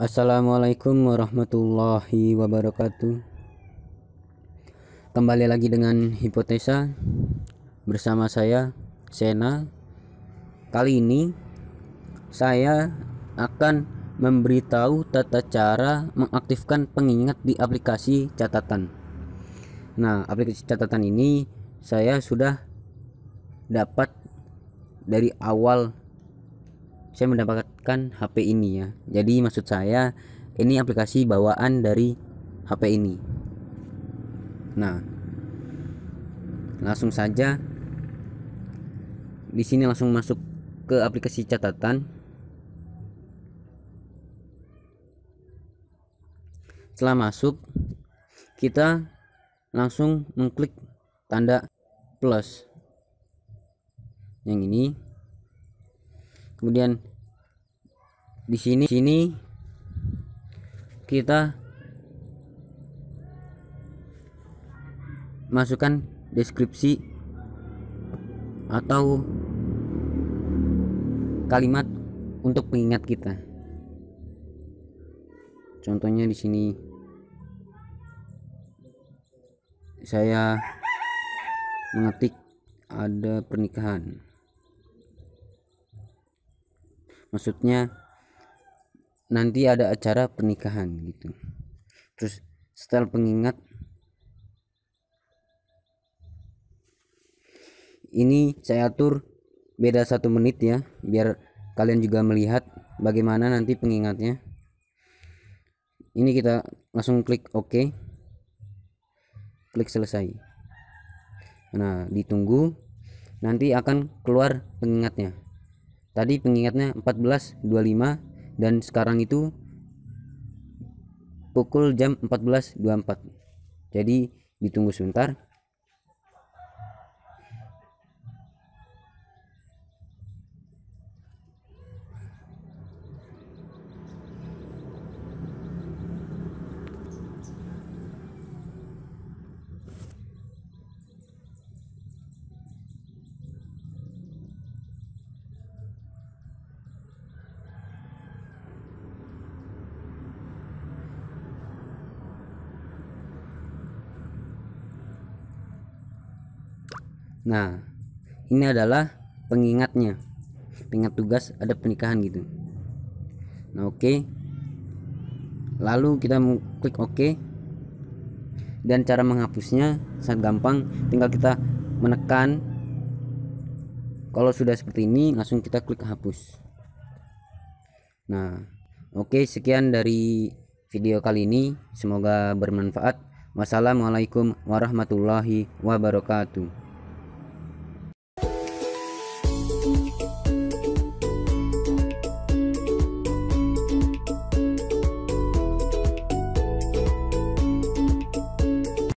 Assalamualaikum warahmatullahi wabarakatuh. Kembali lagi dengan hipotesa bersama saya Sena. Kali ini saya akan memberitahu tata cara mengaktifkan pengingat di aplikasi catatan. Nah, aplikasi catatan ini saya sudah dapat dari awal saya mendapatkan HP ini ya jadi maksud saya ini aplikasi bawaan dari HP ini nah langsung saja di sini langsung masuk ke aplikasi catatan setelah masuk kita langsung mengklik tanda plus yang ini kemudian di sini sini kita masukkan deskripsi atau kalimat untuk pengingat kita. Contohnya di sini saya mengetik ada pernikahan maksudnya nanti ada acara pernikahan gitu terus setel pengingat ini saya atur beda satu menit ya biar kalian juga melihat bagaimana nanti pengingatnya ini kita langsung klik OK klik selesai nah ditunggu nanti akan keluar pengingatnya tadi pengingatnya 14.25 dan sekarang itu pukul jam 14.24 jadi ditunggu sebentar Nah, ini adalah pengingatnya. Pengingat tugas ada pernikahan gitu. Nah, oke. Okay. Lalu kita klik oke. Okay. Dan cara menghapusnya sangat gampang, tinggal kita menekan kalau sudah seperti ini langsung kita klik hapus. Nah, oke okay, sekian dari video kali ini, semoga bermanfaat. Wassalamualaikum warahmatullahi wabarakatuh.